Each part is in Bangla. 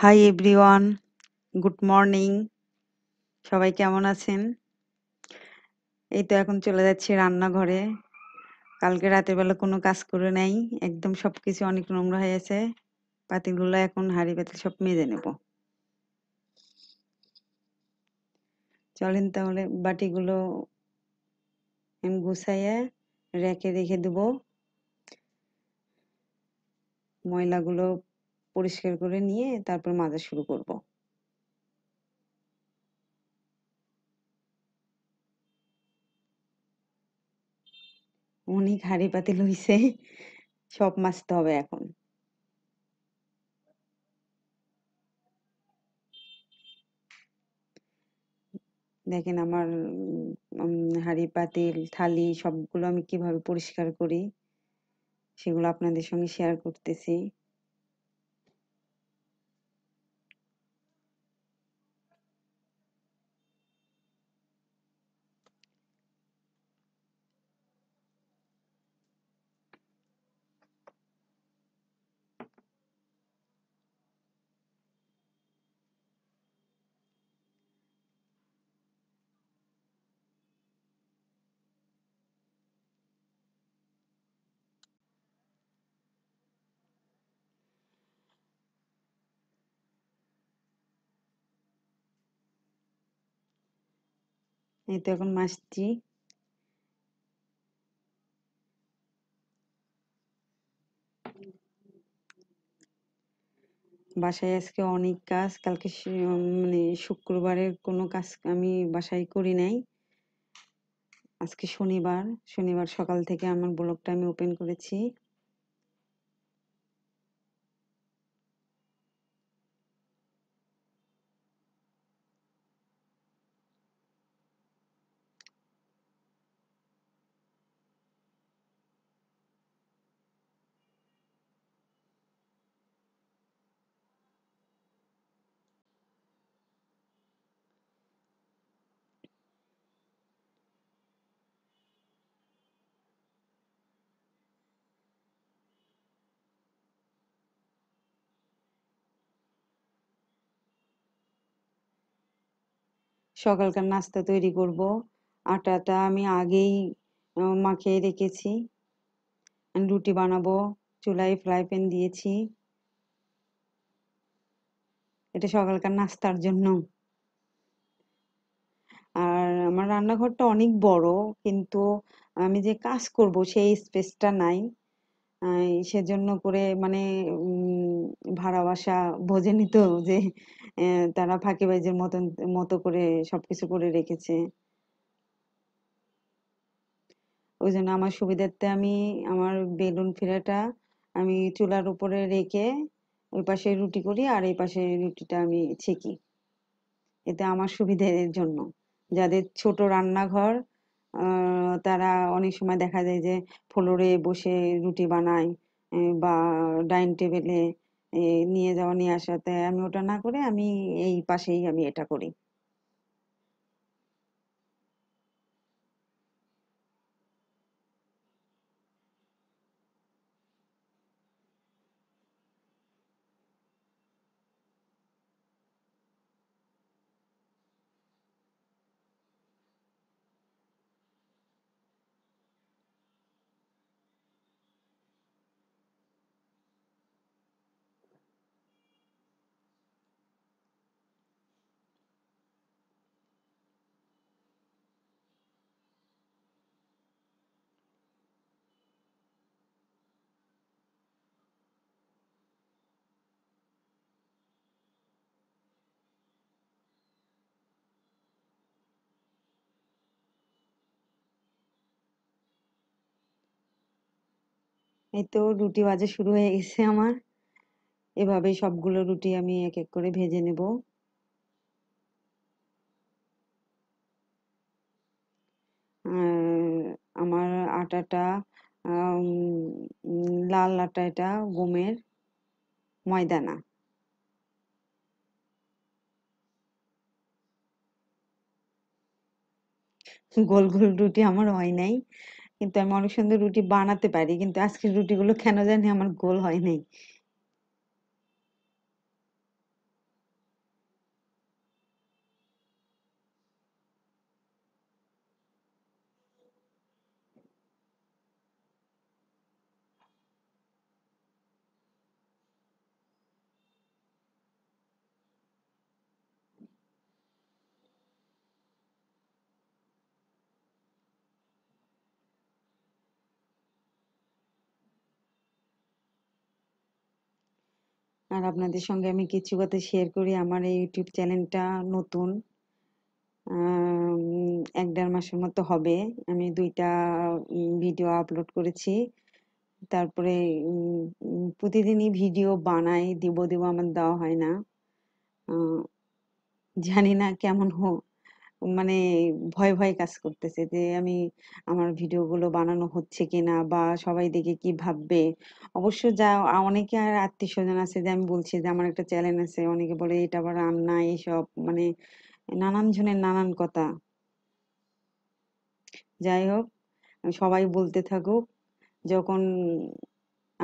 হাই এভরিওয়ান গুড মর্নিং সবাই কেমন আছেন এই তো এখন চলে যাচ্ছি রান্নাঘরে কালকে রাতের বেলা কোনো কাজ করে নাই একদম সব কিছু অনেক নোংরা হয়ে আছে পাতিগুলো এখন হাঁড়ি পাতিল সব মেজে নেব চলেন তাহলে বাটিগুলো গুছাইয়ে রেখে রেখে দেবো ময়লাগুলো পরিষ্কার করে নিয়ে তারপর মাজা শুরু করব অনেক হাড়ি পাতিল হয়েছে সব মাজতে হবে এখন দেখেন আমার হাড়ি পাতিল থালি সবগুলো আমি কিভাবে পরিষ্কার করি সেগুলো আপনাদের সঙ্গে শেয়ার করতেছি এই তো এখন মাসছি বাসায় আজকে অনেক কাজ কালকে মানে শুক্রবারের কোনো কাজ আমি বাসায় করি নাই আজকে শনিবার শনিবার সকাল থেকে আমার ব্লগটা আমি ওপেন করেছি সকালকার নাস্তা তৈরি করব আটাটা আমি আগেই মাখিয়ে রেখেছি রুটি বানাবো চুলায় ফ্রাই প্যান দিয়েছি এটা সকালকার নাস্তার জন্য আর আমার রান্নাঘরটা অনেক বড় কিন্তু আমি যে কাজ করব সেই স্পেসটা নাই সেজন্য করে মানে ভাড়া বাসা বোঝে নিত যে তারা ফাঁকি ফাঁকিবাজের মতন মতো করে সবকিছু করে রেখেছে ওই জন্য আমার সুবিধার্থে আমি আমার বেলুন ফেরাটা আমি চুলার উপরে রেখে ওই পাশে রুটি করি আর এই পাশে রুটিটা আমি ছেঁকি এতে আমার সুবিধের জন্য যাদের ছোট রান্নাঘর তারা অনেক সময় দেখা যায় যে ফ্লোরে বসে রুটি বানায় বা ডাইনিং টেবিলে নিয়ে যাওয়া নিয়ে আসাতে আমি ওটা না করে আমি এই পাশেই আমি এটা করি এই তো রুটি ভাজা শুরু হয়ে গেছে আমার এভাবে সবগুলো রুটি আমি এক এক করে ভেজে নেব আমার আটাটা লাল আটা এটা গমের ময়দানা গোল গোল রুটি আমার হয় নাই কিন্তু আমি অনেক সুন্দর রুটি বানাতে পারি কিন্তু আজকের রুটিগুলো কেন জানি আমার গোল হয় নাই আর আপনাদের সঙ্গে আমি কিছু কথা শেয়ার করি আমার এই ইউটিউব চ্যানেলটা নতুন এক দেড় মাসের মতো হবে আমি দুইটা ভিডিও আপলোড করেছি তারপরে প্রতিদিনই ভিডিও বানাই দিব দেব আমার দেওয়া হয় না জানি না কেমন হোক মানে ভয় ভয় কাজ করতেছে যে আমি আমার ভিডিওগুলো বানানো হচ্ছে কিনা বা সবাই দেখে কি ভাববে অবশ্য যা অনেকে আর আত্মীয় স্বজন আছে যে আমি বলছি যে আমার একটা চ্যানেল আছে অনেকে বলে এটা আবার রান্না এইসব মানে নানান জনের নানান কথা যাই হোক সবাই বলতে থাকুক যখন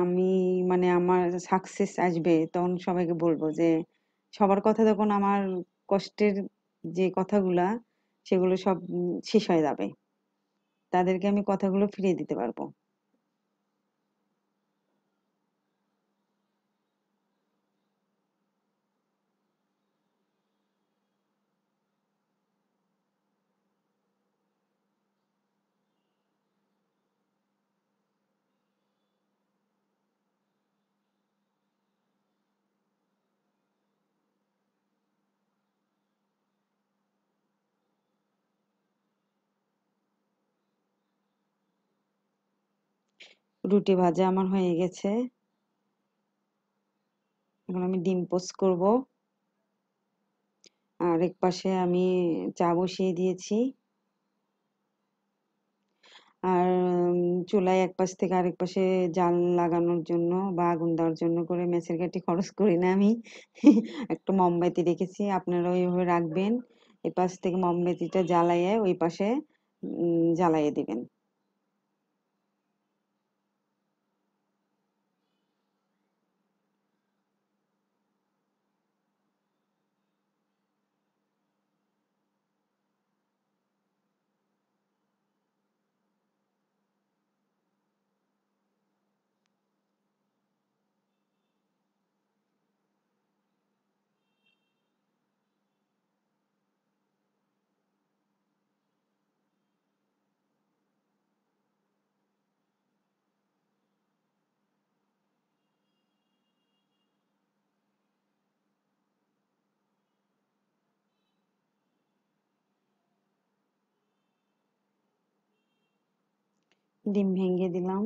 আমি মানে আমার সাকসেস আসবে তখন সবাইকে বলবো যে সবার কথা তখন আমার কষ্টের যে কথাগুলা সেগুলো সব শেষ হয়ে যাবে তাদেরকে আমি কথাগুলো ফিরিয়ে দিতে পারবো রুটি ভাজা আমার হয়ে গেছে এখন আমি ডিম পোস্ট করব আর এক পাশে আমি চা বসিয়ে দিয়েছি আর চুলাই এক পাশ থেকে আরেক পাশে জাল লাগানোর জন্য বা আগুন দেওয়ার জন্য করে মেসের কাঠি খরচ করি না আমি একটু মোমবাতি রেখেছি আপনারা ওইভাবে রাখবেন এ পাশ থেকে মোমবাতিটা জ্বালাইয়ে ওই পাশে জ্বালাইয়ে দিবেন ডিম ভেঙে দিলাম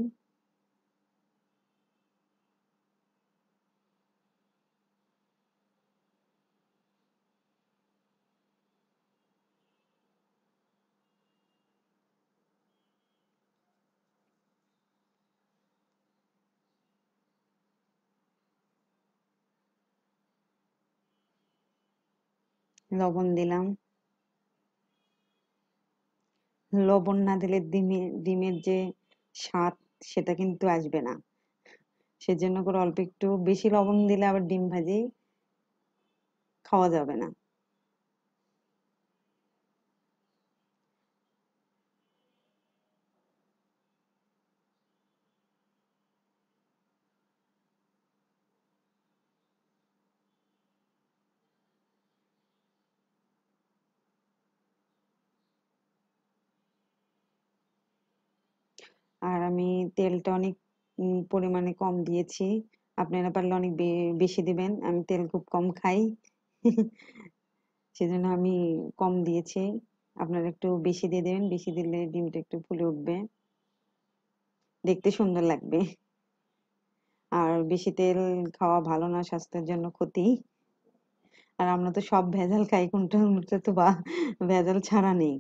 লবণ দিলাম লবণ না দিলে ডিমে ডিমের যে স্বাদ সেটা কিন্তু আসবে না সেজন্য করে অল্প একটু বেশি লবণ দিলে আবার ডিম ভাজি খাওয়া যাবে না আর আমি তেলটা অনেক পরিমাণে কম দিয়েছি আপনারা পারলে অনেক বেশি দিবেন আমি তেল খুব কম খাই সেজন্য আমি কম দিয়েছি আপনারা একটু বেশি দিয়ে দেবেন বেশি দিলে ডিমটা একটু ফুলে উঠবে দেখতে সুন্দর লাগবে আর বেশি তেল খাওয়া ভালো না স্বাস্থ্যের জন্য ক্ষতি আর আমরা তো সব ভেজাল খাই কোনটা কোনটা তো বা ভেজাল ছাড়া নেই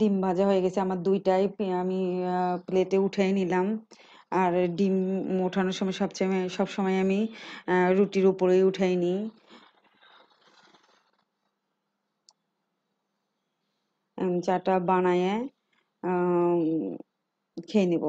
ডিম ভাজা হয়ে গেছে আমার দুইটাই আমি প্লেটে উঠিয়ে নিলাম আর ডিম ওঠানোর সময় সবচেয়ে সময় আমি রুটির উপরেই উঠাই নিই চাটা বানায় খেয়ে নেব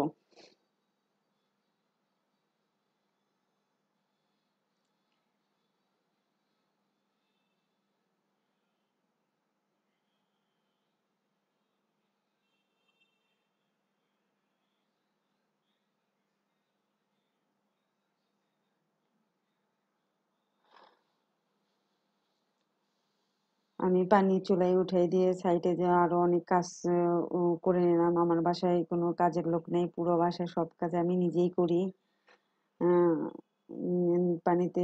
আমি পানি চুলাই উঠাই দিয়ে সাইডে যে আরও অনেক কাজ করে নিলাম আমার বাসায় কোনো কাজের লোক নেই পুরো বাসায় সব কাজ আমি নিজেই করি পানিতে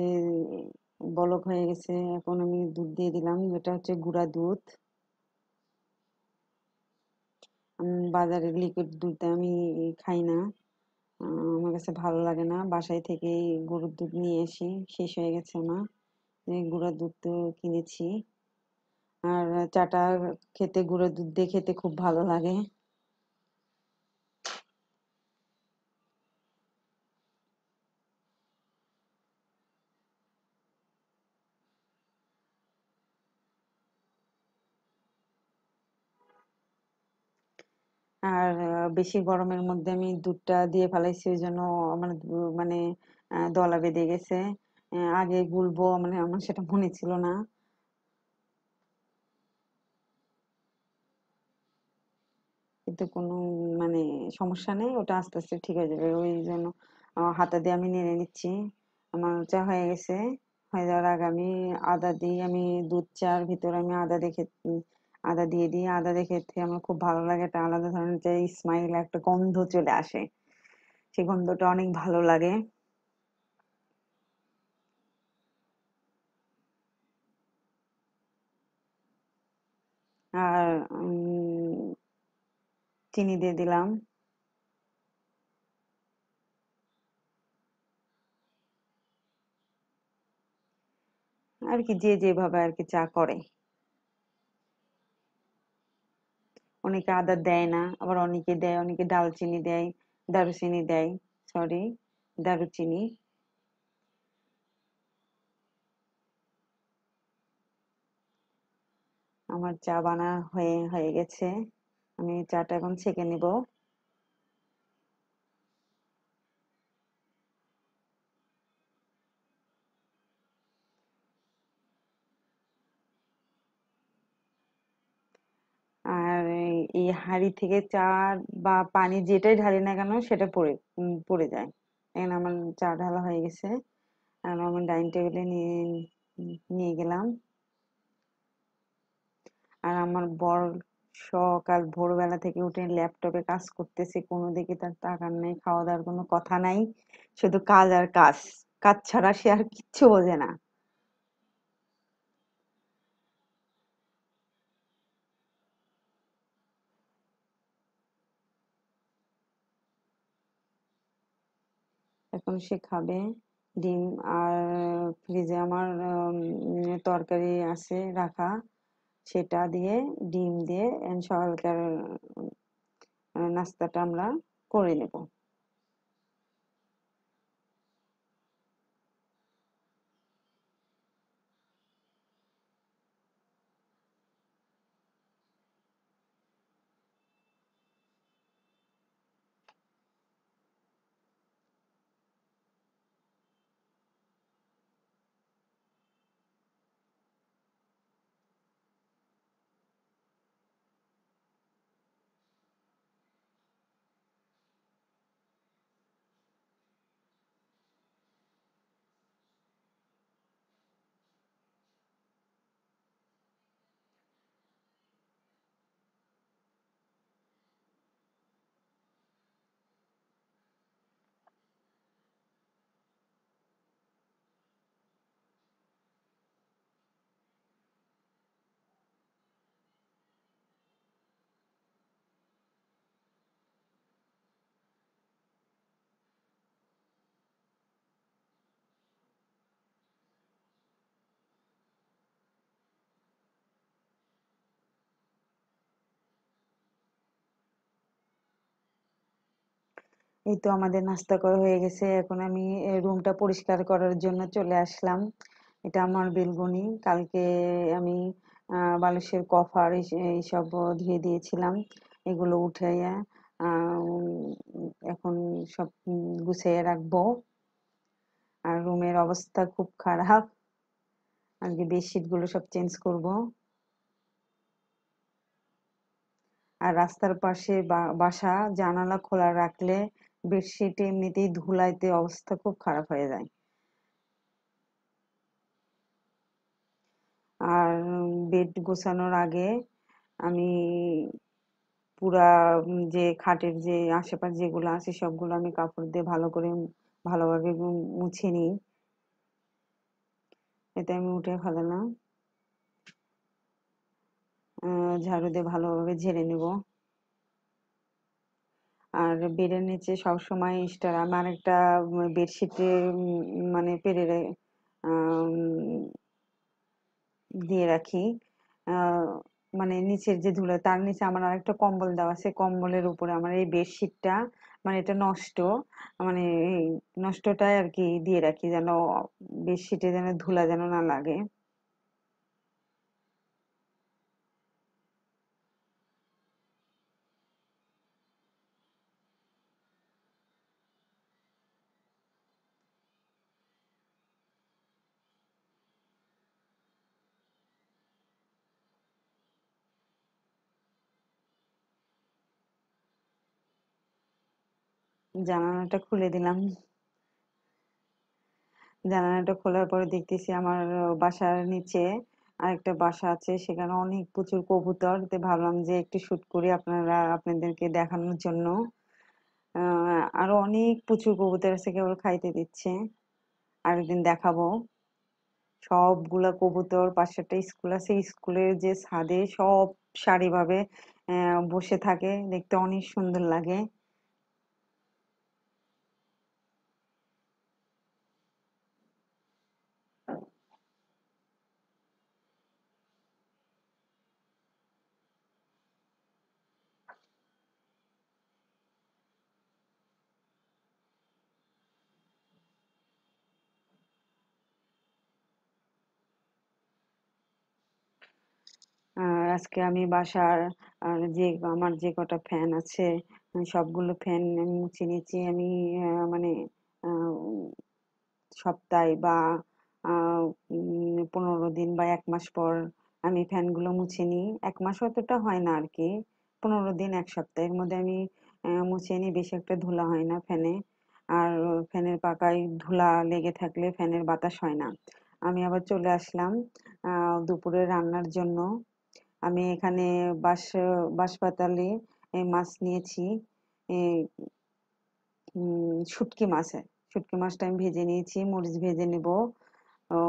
বলক হয়ে গেছে এখন আমি দুধ দিয়ে দিলাম এটা হচ্ছে গুঁড়া দুধ বাজারের লিকুইড দুধ আমি খাই না আমার কাছে ভালো লাগে না বাসায় থেকেই গরুর দুধ নিয়ে আসি শেষ হয়ে গেছে আমার গুঁড়ার দুধ তো কিনেছি আর চাটা খেতে গুঁড়ো দুধ দিয়ে খেতে খুব ভালো লাগে আর বেশি গরমের মধ্যে আমি দুধটা দিয়ে ফেলাইছি ওই জন্য আমার মানে দলা বেঁধে গেছে আগে গুলবো মানে আমার সেটা মনে ছিল না এতে কোনো মানে সমস্যা নেই ওটা আস্তে আস্তে ঠিক হয়ে যাবে ওই জন্য হাতা দিয়ে আমি নেড়ে নিচ্ছি আমার চা হয়ে গেছে হয়ে যাওয়ার আগে আমি আদা দিই আমি দুধ চার ভিতরে আমি আদা দেখে আদা দিয়ে দিই আদা দেখে আমার খুব ভালো লাগে একটা আলাদা ধরনের যে স্মাইল একটা গন্ধ চলে আসে সেই গন্ধটা অনেক ভালো লাগে আর চিনি দিয়ে দিলাম আর কি যে যেভাবে আর কি চা করে অনেকে আদা দেয় না আবার অনেকে দেয় অনেকে ডালচিনি দেয় দারুচিনি দেয় সরি দারুচিনি আমার চা বানা হয়ে হয়ে গেছে আমি চাটা এখন ছেঁকে নিব আর এই হাঁড়ি থেকে চা বা পানি যেটাই ঢালি না কেন সেটা পড়ে পড়ে যায় এখন আমার চা ঢালা হয়ে গেছে আর আমার ডাইনিং টেবিলে নিয়ে নিয়ে গেলাম আর আমার বর সকাল ভোরবেলা থেকে উঠে ল্যাপটপে কাজ করতেছে কোনো দিকে তার তাকান নাই খাওয়া দাওয়ার কোনো কথা নাই শুধু কাজ আর কাজ কাজ ছাড়া সে আর কিচ্ছু বোঝে না এখন সে খাবে ডিম আর ফ্রিজে আমার তরকারি আছে রাখা সেটা দিয়ে ডিম দিয়ে সকালকার নাস্তাটা আমরা করে নেব এই তো আমাদের নাস্তা করা হয়ে গেছে এখন আমি রুমটা পরিষ্কার করার জন্য চলে আসলাম এটা আমার বেলকনি কালকে আমি বালিশের কভার এইসব ধুয়ে দিয়েছিলাম এগুলো উঠাইয়া এখন সব গুছিয়ে রাখবো আর রুমের অবস্থা খুব খারাপ আজকে গুলো সব চেঞ্জ করব আর রাস্তার পাশে বাসা জানালা খোলা রাখলে বেডশিট এমনিতেই ধুলাইতে অবস্থা খুব খারাপ হয়ে যায় আর বেড গোছানোর আগে আমি পুরা যে খাটের যে আশেপাশে যেগুলো আছে সবগুলো আমি কাপড় দিয়ে ভালো করে ভালোভাবে মুছে নিই এতে আমি উঠে ফেলালাম ঝাড়ু দিয়ে ভালোভাবে ঝেড়ে নেবো আর বেডের নিচে সবসময় ইস্টার আমার একটা বেডশিটে মানে পেরে দিয়ে রাখি মানে নিচের যে ধুলো তার নিচে আমার আরেকটা কম্বল দেওয়া আছে কম্বলের উপরে আমার এই বেডশিটটা মানে এটা নষ্ট মানে নষ্টটাই আর কি দিয়ে রাখি যেন বেডশিটে যেন ধুলা যেন না লাগে জানালাটা খুলে দিলাম জানালাটা খোলার পরে দেখতেছি আমার বাসার নিচে আরেকটা বাসা আছে সেখানে অনেক প্রচুর কবুতর তো ভাবলাম যে একটু শুট করি আপনারা আপনাদেরকে দেখানোর জন্য আরো অনেক প্রচুর কবুতর আছে কেবল খাইতে দিচ্ছে আরেকদিন দেখাবো সবগুলা কবুতর পাশে একটা স্কুল আছে স্কুলের যে ছাদে সব সারিভাবে বসে থাকে দেখতে অনেক সুন্দর লাগে আজকে আমি বাসার যে আমার যে কটা ফ্যান আছে সবগুলো ফ্যান মুছে নিয়েছি আমি মানে সপ্তাহে বা পনেরো দিন বা এক মাস পর আমি ফ্যানগুলো মুছে নিই এক মাস অতটা হয় না আর কি পনেরো দিন এক সপ্তাহের মধ্যে আমি মুছে নিই বেশি একটা ধুলা হয় না ফ্যানে আর ফ্যানের পাকায় ধুলা লেগে থাকলে ফ্যানের বাতাস হয় না আমি আবার চলে আসলাম দুপুরে রান্নার জন্য আমি এখানে বাস বাসপাতালে মাছ নিয়েছি শুটকি মাছে শুটকি মাছটা আমি ভেজে নিয়েছি মরিচ ভেজে নেব ও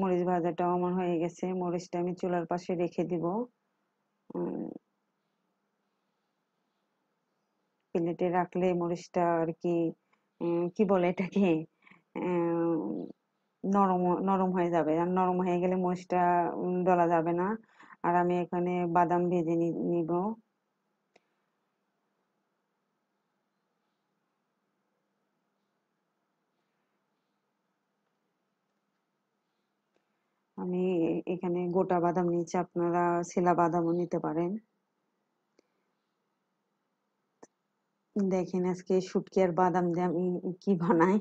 মরিচ ভাজাটাও আমার হয়ে গেছে মরিচটা আমি চুলার পাশে রেখে দিব প্লেটে রাখলে মরিচটা আর কি কি বলে এটাকে নরম নরম হয়ে যাবে আর নরম হয়ে গেলে মরিচটা ডলা যাবে না আর আমি এখানে বাদাম ভেজে নিব আমি এখানে গোটা বাদাম নিয়েছি আপনারা ছেলা বাদামও নিতে পারেন দেখেন আজকে শুটকি আর বাদাম দিয়ে আমি কি বানাই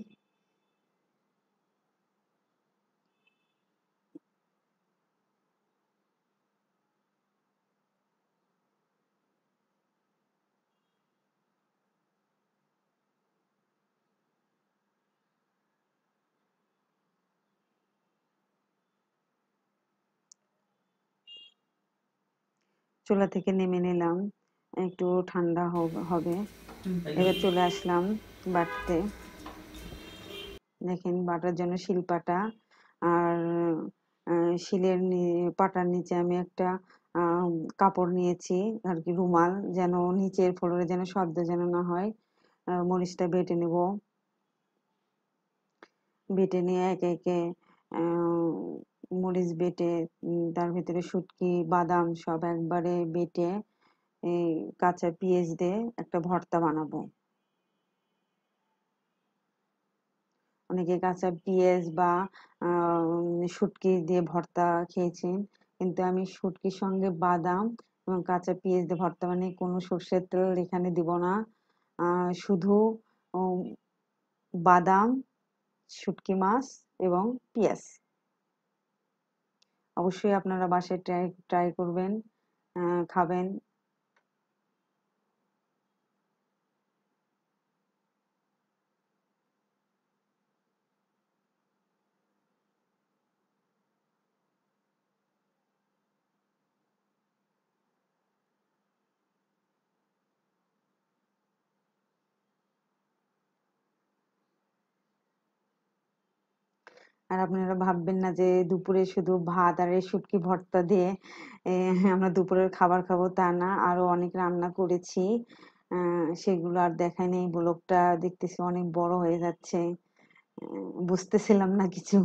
চুলা থেকে নেমে নিলাম একটু ঠান্ডা হবে এবার চলে আসলাম বাটতে দেখেন বাটার জন্য শিলপাটা আর শিলের পাটার নিচে আমি একটা কাপড় নিয়েছি আর কি রুমাল যেন নিচের ফ্লোরে যেন শব্দ যেন না হয় মরিচটা বেটে নেব বেটে নিয়ে একে একে মরিচ বেটে তার ভিতরে শুটকি বাদাম সব একবারে বেটে এই কাঁচা পেঁয়াজ দিয়ে একটা ভর্তা বানাবো অনেকে কাঁচা পেঁয়াজ বা শুটকি দিয়ে ভর্তা খেয়েছেন কিন্তু আমি শুটকির সঙ্গে বাদাম এবং কাঁচা পেঁয়াজ দিয়ে ভর্তা বানিয়ে কোনো সর্ষের তেল এখানে দিব না শুধু বাদাম শুটকি মাছ এবং পেঁয়াজ অবশ্যই আপনারা বাসায় ট্রাই ট্রাই করবেন খাবেন আর আপনারা ভাববেন না যে দুপুরে শুধু ভাত আর এই শুটকি ভর্তা দিয়ে আমরা দুপুরের খাবার খাবো তা না আরো অনেক রান্না করেছি সেগুলো আর দেখাই নেই ব্লগটা দেখতেছি অনেক বড় হয়ে যাচ্ছে বুঝতেছিলাম না কিছু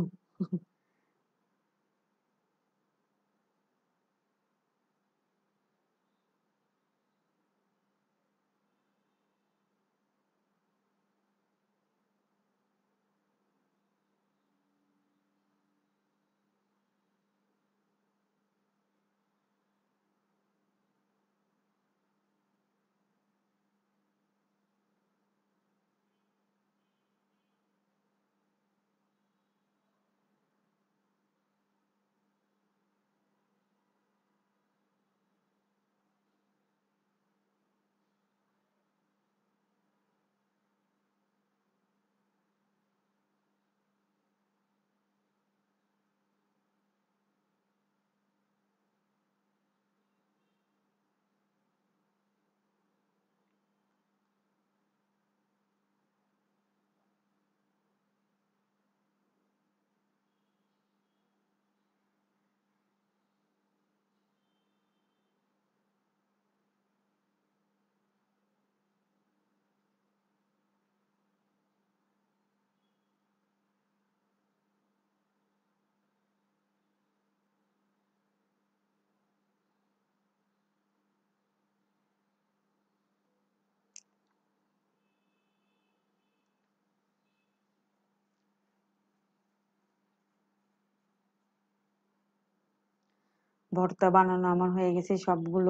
ভর্তা বানানো আমার হয়ে গেছে সবগুলো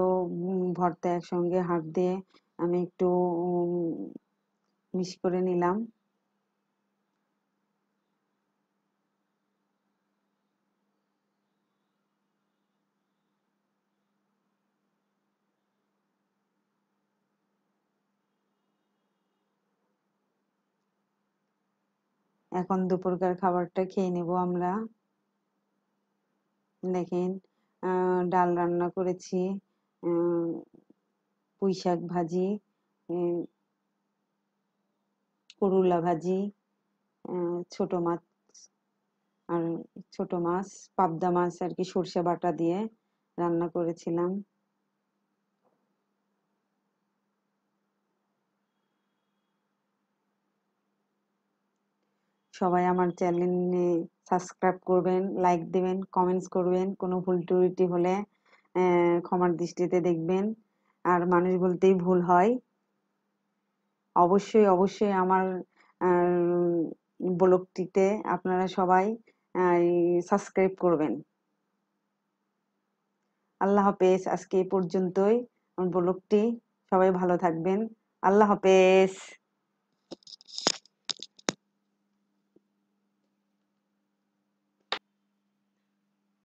ভর্তা একসঙ্গে হাত দিয়ে আমি একটু মিশ করে নিলাম এখন দুপুরকার খাবারটা খেয়ে নেব আমরা দেখেন ডাল রান্না করেছি পুঁই শাক ভাজি করুলা ভাজি ছোট মাছ আর ছোট মাছ পাবদা মাছ আর কি সর্ষে বাটা দিয়ে রান্না করেছিলাম সবাই আমার চ্যানেলে সাবস্ক্রাইব করবেন লাইক দিবেন কমেন্টস করবেন কোনো ভুল ত্রুটি হলে ক্ষমার দৃষ্টিতে দেখবেন আর মানুষ বলতেই ভুল হয় অবশ্যই অবশ্যই আমার ব্লগটিতে আপনারা সবাই সাবস্ক্রাইব করবেন আল্লাহ হাফেজ আজকে এই পর্যন্তই আমার ব্লগটি সবাই ভালো থাকবেন আল্লাহ হাফেজ